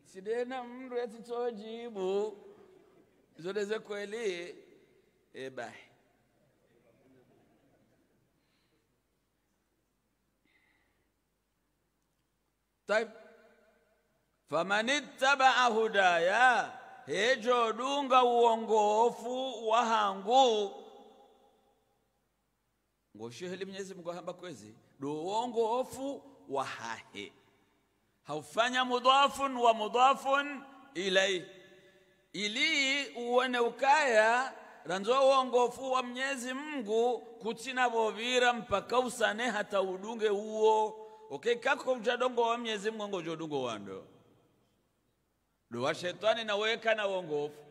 sidena mndu etitojibu zodeze kweli ebahi طيب فمن اتبع هدايا hejo dunga uongofu wa hangu ngoshoheli mnyezi Mungu ahamba kwezi do uongofu wa hahe haufanya mudhafun wa mudhafun ilai ili uone ukaya ranzo uongofu wa mnyezi Mungu kutina vovira mpaka usane hata udunge uo okay kako mjadongo wa mnyezi Mungu ngojodungo wando luwa shetani naweka na uongofu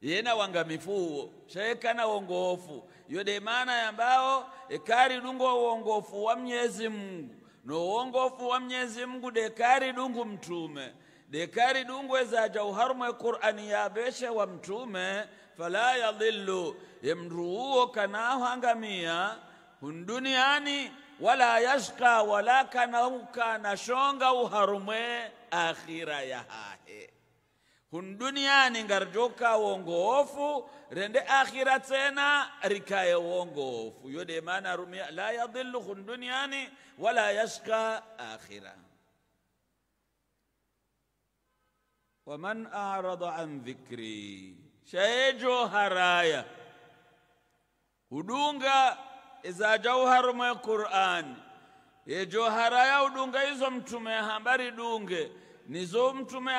yena wangamifu huo Sheka na wongofu. Yode de maana yambao ekari dungo wongofu wa mnyezi mungu no wongofu wa mnyezi mungu dekari dungu mtume dekari dungu ezaja uharumwe qur'ani yabeshe wa mtume fala yadhillu yemruuo kanaho angamia hunduniani wala yashka wala na shonga uharumwe akhira ya hae. hun duniani ngar joka uongofu rende akhira tena rikaye uongofu yode maana rumia la yadhillu hun duniani wala yashqa akhira ومن أعرض عن ذكري شيجو haraya udunga إذا جوهر ما kur'an يجو haraya udunga يزم تمي هامبري دونغي nizo mtume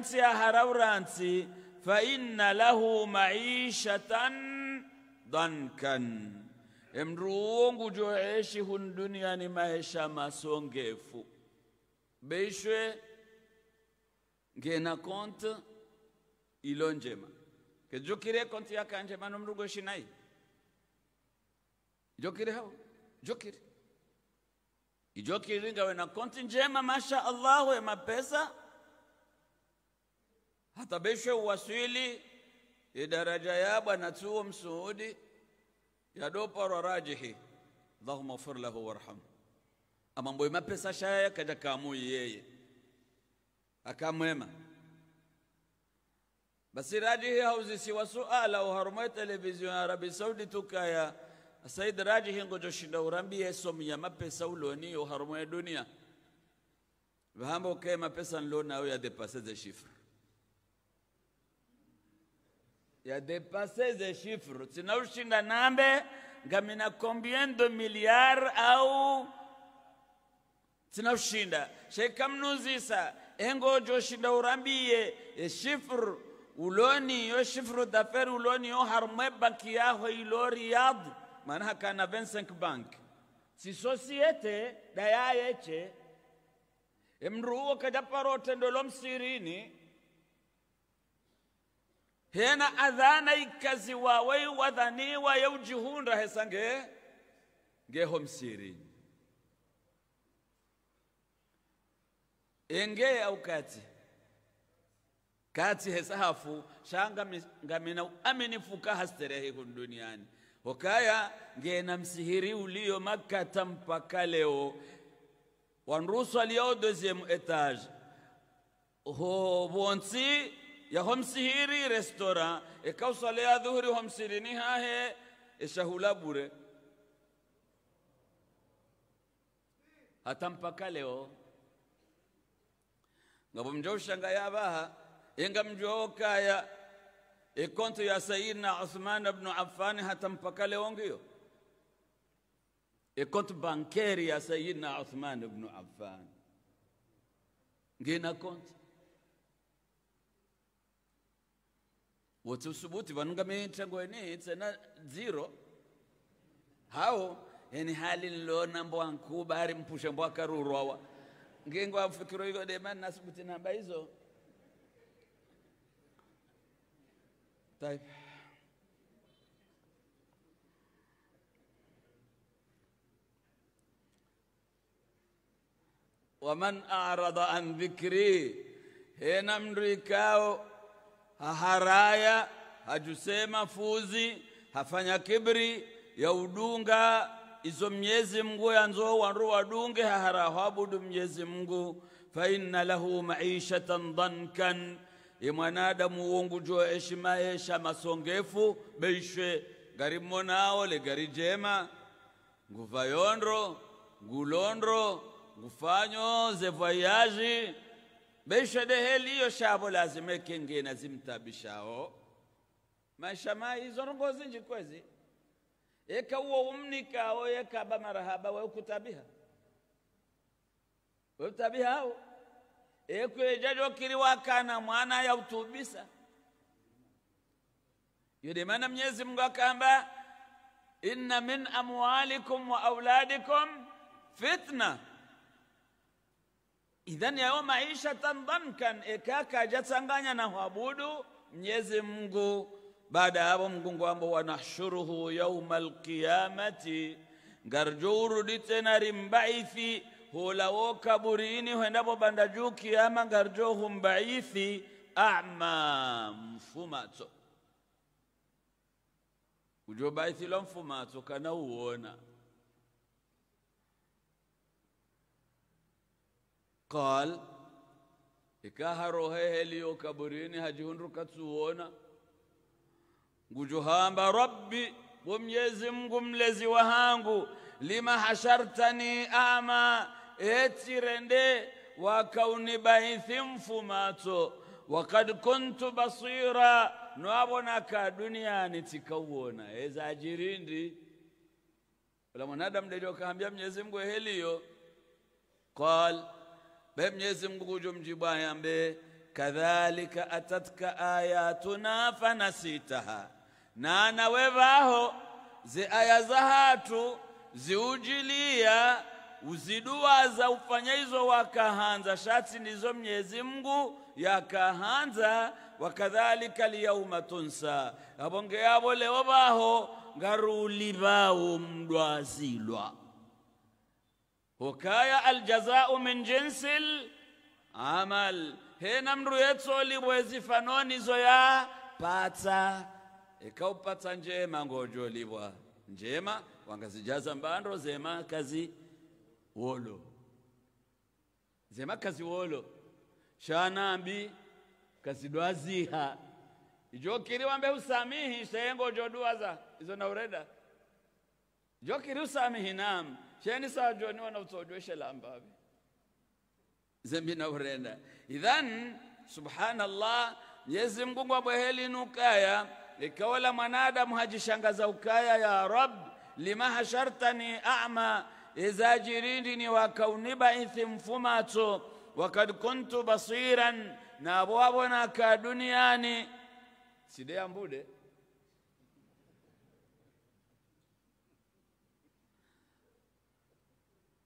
nsi ya harauransi fa inna lahu maishatan dankan emndu uwo ngujoeshi hun ni maisha masongefu beishwe ngena konte ilo njema kejukire konti yakanjema mano mrugo shinai jokire hao jokire ijoki iringa we na konti njema masha Allahu ya mapesa hatabeshe uwasili idaraja ya bwana chuo msuudi yadopara rajihi Allahumma ighfir lahu warham amambo ya mapesa shaya kaja kamui yeye akamwema basi rajihi hauzisiwa suala uharumaye televizion ya Arabi Saudi tukaya Said raji hingo joshinda urambi yeso ya mapesa uloni yo harumu ya dunia vahamba ukae mapesa nlona na ya depase ze shifre ya depase ze shifre ushinda nambe ngamina combien de milliard au sinaushinda mnuzisa hingo joshinda urambiye shifru. uloni yo shifru daferi uloni yo harumu banki yaho ilo mana kana Vincent bank si sosiete dayayeche emruwo kadaparote ndolo msirini hena adhana wa wei wadhani yeujihunda hesa hesange ngeho msirini enge au kati kati hesa hafu shanga ngamina aminifuka hasterehi kun duniani hokaya ngena msihiri ulio makata mpaka leo wanrusu aliyo deuxième étage ho bonsi yaho msihiri restaurant ekausala ya dhuhuri ho msirini hahe e bure hata mpaka leo ngabo mjaushanga yabaha yenga mjua okaya ikonto e ya sayidna uthman ibn affan hata mpaka leo ngio ikonto e bankeri ya sayidna uthman ibn affan ngina konto wotusubuti vanungamithengo ene tsena zero hao eni hali nilona mbwa nkubari mpusha mbwa karurwawa ngengwa mfikiro hivyo demani nasubuti namba hizo طيب waman arada an dhikri, hena mndu ikao haharaya hajusema fuzi hafanya kibri ya udunga izo Mnyezi Mungu yanzo wandu wadunge hahara abudu Mnyezi Mungu fa inna lahu maishatan dhankan ye mwanadamu wungu jo heshima yesha masongefu beishwe gari mmonao le gari jema nguva ngulondro ngufanyo ze voyaji beishwe deheliyo shavo lazima ekengena zimtabishao maisha maizo zinji kwezi eka uwo umnikao yekaba marahaba weukutabiha o ekwejajokiriwakana mwana yautubisa yode mana mnyezi mungu akamba inna min amwalikum wa auladikum fitna idhan yawo maishatan dhankan ekaka jatsanganya na huabudu mnyezi mungu baada yavo mngungu ambo wanahshuruhu yauma alqiyamati ngarjourudi tena rimbaifi hulawo kaburini huendapo banda juu kiama ngarjo humbaithi ama mfumato ujo lo mfumato kana uwona qal ikaharoheheliyo kaburini hajihundruka ngujuhamba rabbi wo mnyezi mngu mlezi wahangu lima hashartani ama etirende wakaunibaithi mfumato wakad kuntu basira nwabonaka duniani tikauona eza ajirindi ula mwanadamu ndio kaambia Mwenyezi Mungu helio qal be Mwenyezi Mungu kujo mjibwa yambe kadhalika atatka ayatuna fanasitaha na nawevaho ze aya zahatu ziujilia uziduwaza ufanya hizo wakahanza shati nizo mnyezi kahanza yakahanza wakadhalika liyauma tunsa abonge ya vole baho ngaruli bawo mdwazilwa hokaya aljazau min jinsil amal hena mndu yetsolibwe zifanonizo ya eka ekaupatsa njema ngojolibwa njema wangazijaza mbando zema kazi wolo zema kazi wolo shanambi kazidwaziha jokiri wambe usamihi shengo joduaza izo na ureda jokiri usamihi nam sheni ni wana utojoshe lambavi zembi na ureda idhan subhanallah Mwenyezi Mungu abweheli nukaya ikawala mwanadamu hajishangaza ukaya ya rab lima hashartani a'ma iza jirindini wakaunibaisi mfumato wakad kuntu basiran nabo wabona ka duniyani sideyambude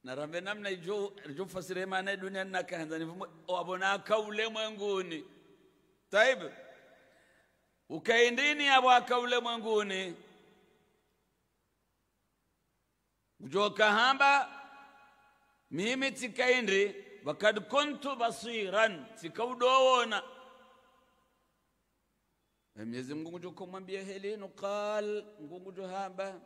narambe namna ijo jofasire maana dunia nakahanza nivumo wabonaka ulemwenguni taibu ukaendini abo ulemwenguni njoka hamba mimi tikaindi wakad kuntu basiran tikaudowona eh, Mwenyezi Mungu tukumwambia helinu qal ngungu tuhamba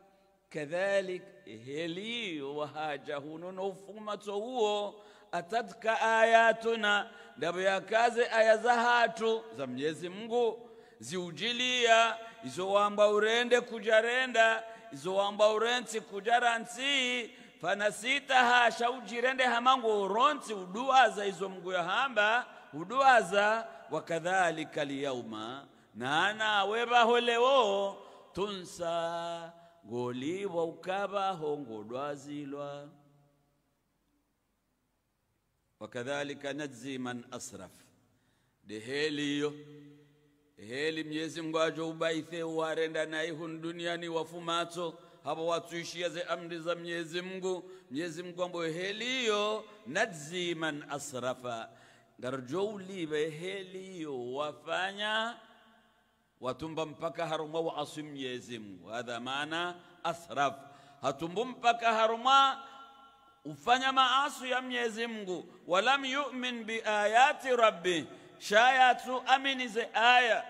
kadhalik heli wahaja huno na to huo atatka ayatuna ndabo yakaze aya za hatu za Mwenyezi Mungu ziujilia izo wamba urende kujarenda zowambaurensi kujaransi fanasitaha shaujirende hamangu uronsi uduaza izo mguya hamba uduaza wakadhalika liyauma nana weba lewo tunsa ukaba hongo ngodwazilwa wakadhalika najzi man asraf deheliyo heli mnyezi mngu ajo ubaithe warenda na ihun duniani wafumato hapo watuishia ze amri za mnyezi mngu mnyezi mngu ambayo heliyo najzi man asrafa ngarjo heli heliyo wafanya watumba mpaka wa waasi mnyezi mngu hadha maana asraf hatumbu mpaka haruma ufanya maasu ya mnyezi mngu walam yumin biayati rabbih shayatu aminize aya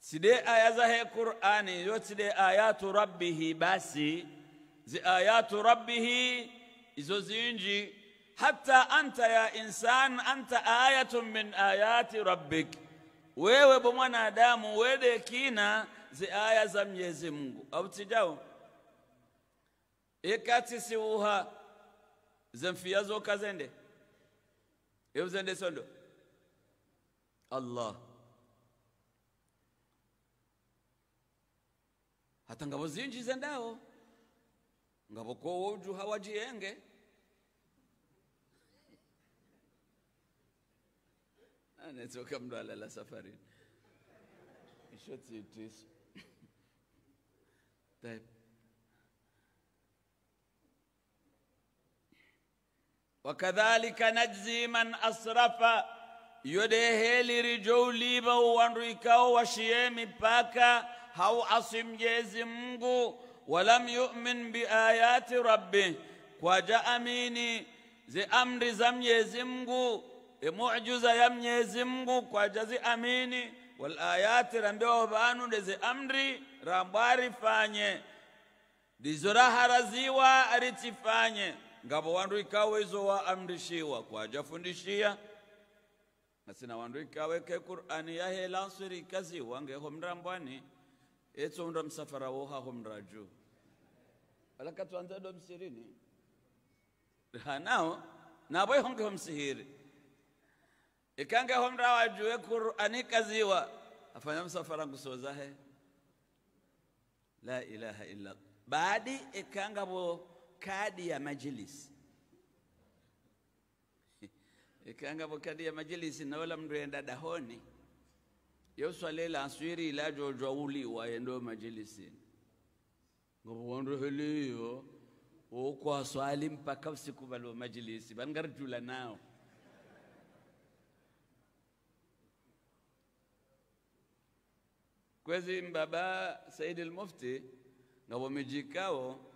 side aya zahe qur'ani yo side ayatu rabbihi basi zi ayatu rabbihi izo zinji hatta anta ya insan anta ayatun min ayati rabbik wewe mwanadamu wede kina zi aya za mnyezi mungu autijao ikati siwuha zemfiyazo kazende zende sondo الله hata ngabo zinjize ndawo ngabo kowo ujuha wajiyenge anetoka mndu alala safarini ishotsiitiso طيب وكذلك نجزي من أسرف yoɗe heeliri jow liibaw wanduy kaw washiye mipaka haw asimjeezi mngu walam yumin biayati rabbi kwaja amini zi amri za mjezi mngu e ya mjezi mngu kwaja zi amini walayati rambewaho banude zi amri rambari fanye ndizo raharaziwa aritifanye ngabo wandu ikawa izo wa amrishiwa kwaja fundishia masina wandu ikaweke qur'ani yahe lansuri kazi wange homra mbwani etsonda msafara woha homra juu wala tuanza msirini hanao nabwe honge msihiri ikange homra wajue qur'ani kaziwa afanya msafara ngusozahe la ilaha illa baadi ikangabo kadi ya majlisi ikanga ya majilisi naola mndu enda dahoni yoswalela aswiri ilajojwa uliwa endo majilisini ngabuwandu heliyo wokwaswali mpaka usiku valwa majilisi vangarjula nao kwezi mbaba saidi lmufti ngawamijikao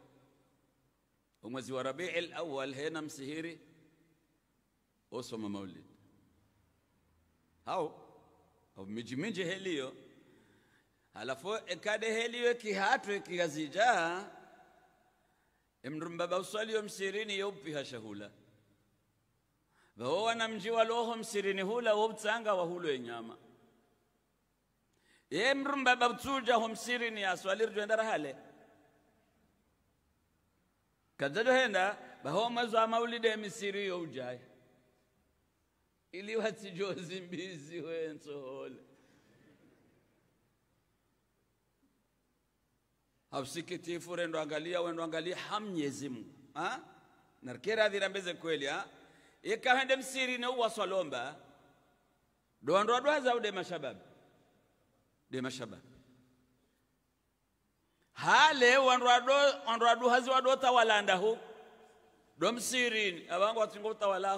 umwezi wa rabii lawal hena msihiri osoma maulid hao minjiminji helio halafu ekade heliyo ekihatu ekihazijaa emndu baba uswaliyo msirini yeupiha shahula vawo wanamji waloho msirini hula woutsanga wahulo enyama ye mndu baba utsujaho msirini aswalirjwe ndarahale kadzado henda baho mwezi wa maulidi emisiri ujaye ili watsijozi mbizi wentsole hausikitifu rendo angalia wendo angalia hamnyezi mungu ha? narikera avirambeze kweli ikahende msiri ne uwaswalomba dondwadwaza ude mashababu de mashababu hale wandwadu hazi wadota walanda hu do msirini avangu watsingo utawala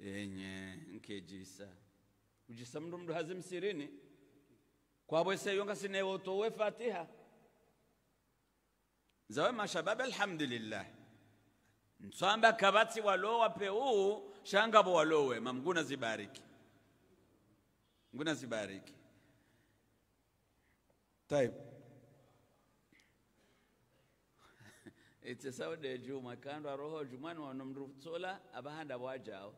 enye nkejisa ujisa mndu mndu hazi msirini kwawese ngasinewotowe fatiha zawe mashababe alhamdulillah ntswamba kabatsi walowa peu shangabo walowe mamnguna zibariki nguna zibariki itse sawde juma kandwa roho jumani wanomndu tsola abahanda bwajao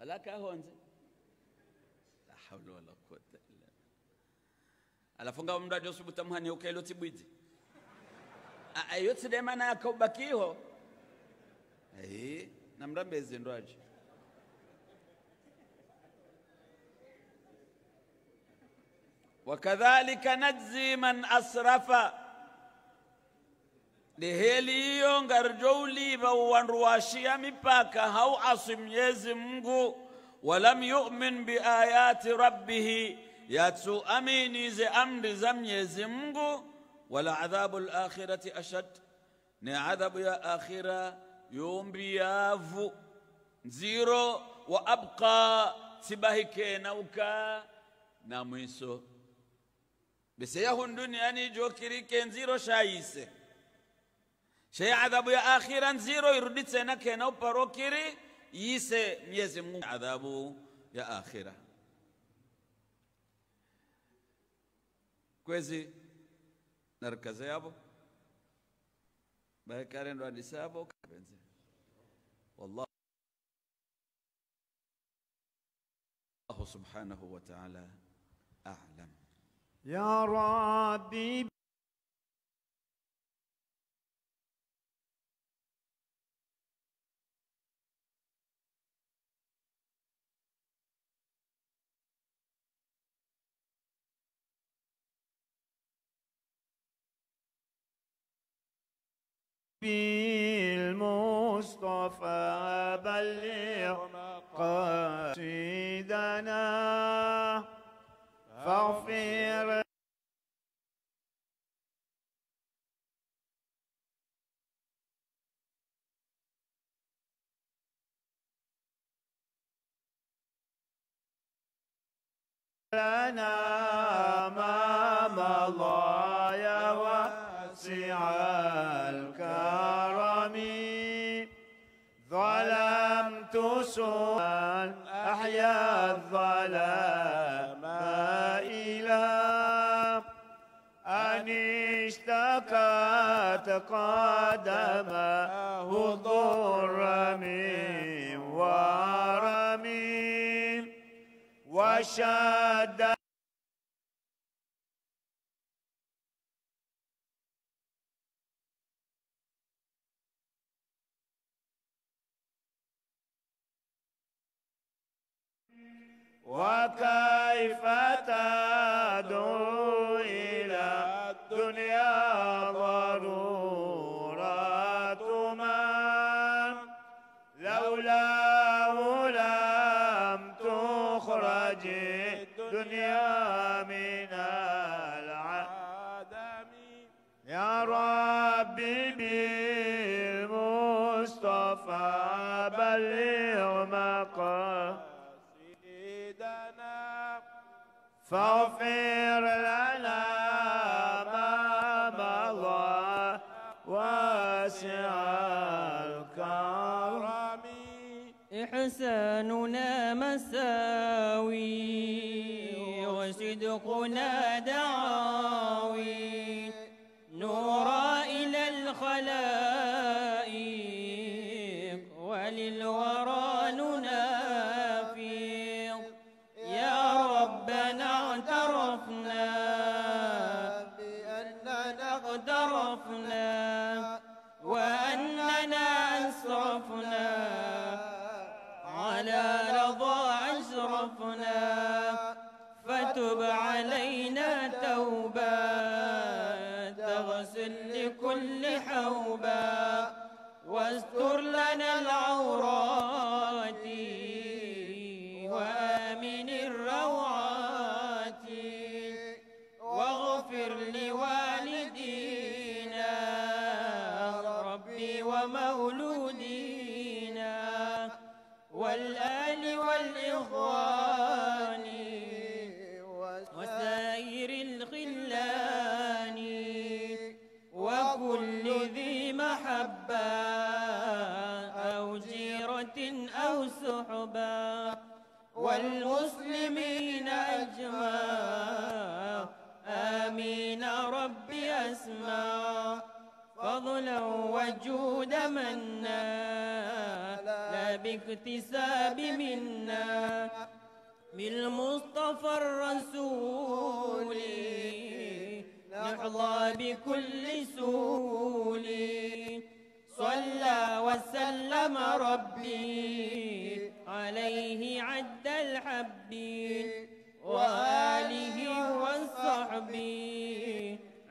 alakahonze la haula wala quwwata illa alafunga mndu ajosubuta mhani ukailo tibwidzi ayotsidemana yakaubakiho ee namrambezi ndo aje wakadhalika najzi man asrafa liheliyo ngarjo uliva uwanruwashia mipaka hauasi Mwenyezi Mungu walam yu'min biayati rabbihi yatsu amini ze amri za Mwenyezi Mungu wala adhabu al-akhirati ashad ni adhabu ya akhira yombi yavu nziro wa abqa sibahikena uka na mwiso bese yahunduni yani jokirike nziro shayise she adhabu ya akhira nziro iruditse na kena uparokiri yise mnyezi mungu adhabu ya akhira kwezi narkaze yabo bahekarendwa ndisabo kabenze wallah الله سبحانه وتعالى أعلم يا ربي بالمصطفى بلغ قصيدنا فاغفر لنا ما مضى يا واسع الكرم ظلمت سوءا أحيا الظلام إلى أن اشتكت قدمه ضر من ورم وشد وكيف تدعو فاغفر لنا ما مضى واسع الكرم إحساننا مساوي وصدقنا دعاوي باكتساب منا بالمصطفى الرسول نحظى بكل سول صلى وسلم ربي عليه عد الحب وآله والصحب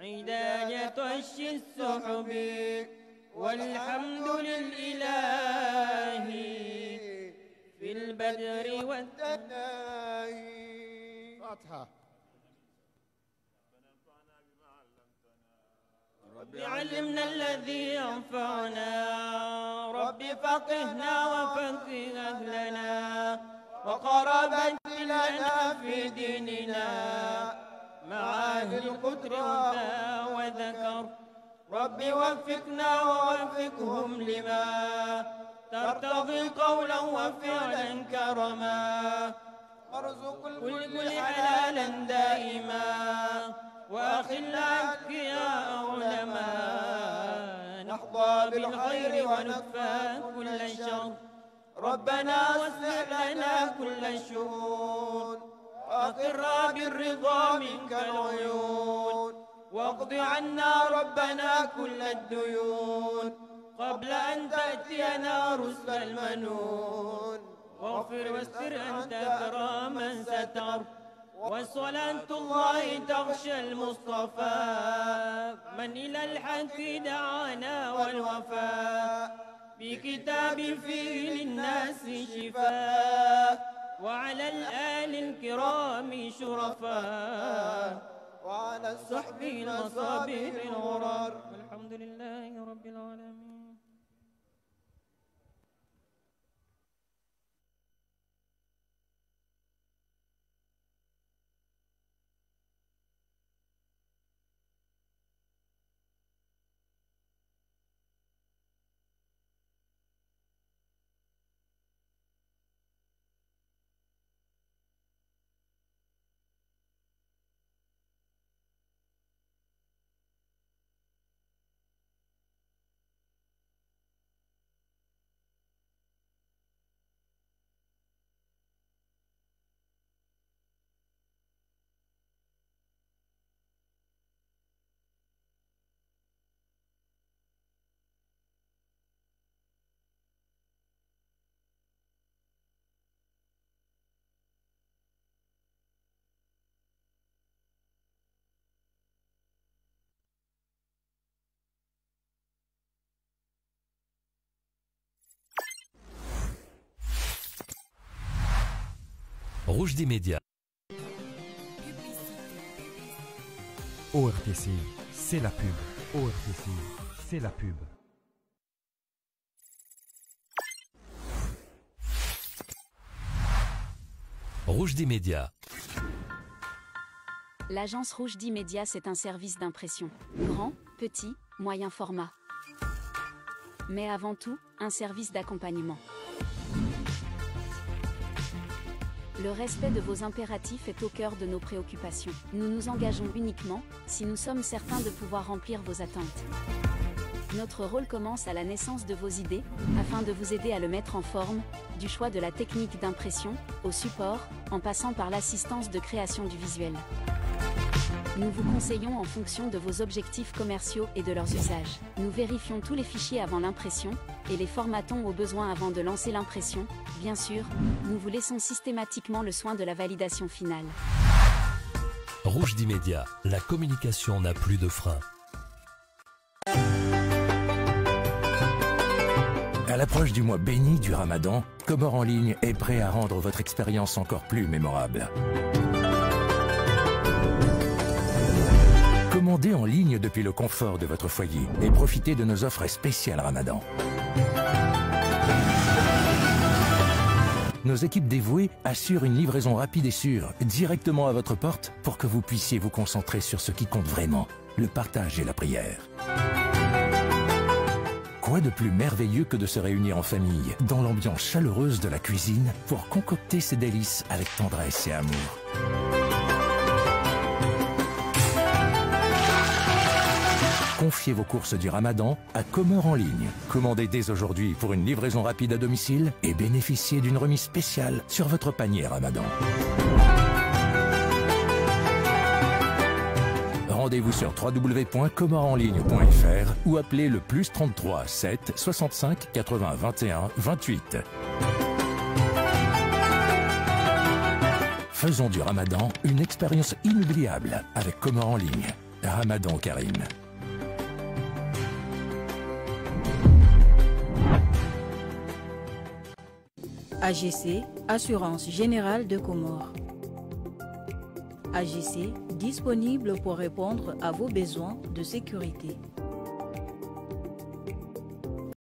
عداية الشي السحب والحمد للإله والبدر والتناهي فاتحة رب علمنا الذي ينفعنا رب فقهنا وفقه أهلنا وقربت لنا في ديننا مع أهل القدر والذكر رب وفقنا ووفقهم لما ترتضي قولا وفعلا كرما وارزق الكل حلالا دائما واخلا يا علماء نحظى بالخير ونكفى كل شر ربنا وسع لنا كل الشؤون واقر بالرضا منك العيون واقض عنا ربنا كل الديون قبل أن تأتينا رسل المنون واغفر واستر أنت كرام من ستر وصلاة الله تغشى المصطفى من إلى الحق دعانا والوفاء بكتاب فيه للناس شفاء وعلى الآل الكرام شرفاء وعلى الصحب نصابر الغرار الحمد لله رب العالمين Rouge des ORTC, c'est la pub. ORTC, c'est la pub. Rouge des médias. L'agence Rouge d'immédiat, c'est un service d'impression. Grand, petit, moyen format. Mais avant tout, un service d'accompagnement. Le respect de vos impératifs est au cœur de nos préoccupations. Nous nous engageons uniquement si nous sommes certains de pouvoir remplir vos attentes. Notre rôle commence à la naissance de vos idées, afin de vous aider à le mettre en forme, du choix de la technique d'impression, au support, en passant par l'assistance de création du visuel. Nous vous conseillons en fonction de vos objectifs commerciaux et de leurs usages. Nous vérifions tous les fichiers avant l'impression, et les formatons au besoin avant de lancer l'impression. Bien sûr, nous vous laissons systématiquement le soin de la validation finale. Rouge d'immédiat, la communication n'a plus de frein. À l'approche du mois béni du Ramadan, Comore en ligne est prêt à rendre votre expérience encore plus mémorable. Commandez en ligne depuis le confort de votre foyer et profitez de nos offres spéciales Ramadan. Nos équipes dévouées assurent une livraison rapide et sûre directement à votre porte pour que vous puissiez vous concentrer sur ce qui compte vraiment, le partage et la prière. Quoi de plus merveilleux que de se réunir en famille, dans l'ambiance chaleureuse de la cuisine, pour concocter ces délices avec tendresse et amour Confiez vos courses du ramadan à Comor en ligne. Commandez dès aujourd'hui pour une livraison rapide à domicile et bénéficiez d'une remise spéciale sur votre panier ramadan. Rendez-vous sur www.comor-en-ligne.fr ou appelez le plus 33 7 65 80 21 28. Faisons du ramadan une expérience inoubliable avec Comor en ligne. Ramadan Karim. AGC, Assurance Générale de Comores. AGC, disponible pour répondre à vos besoins de sécurité.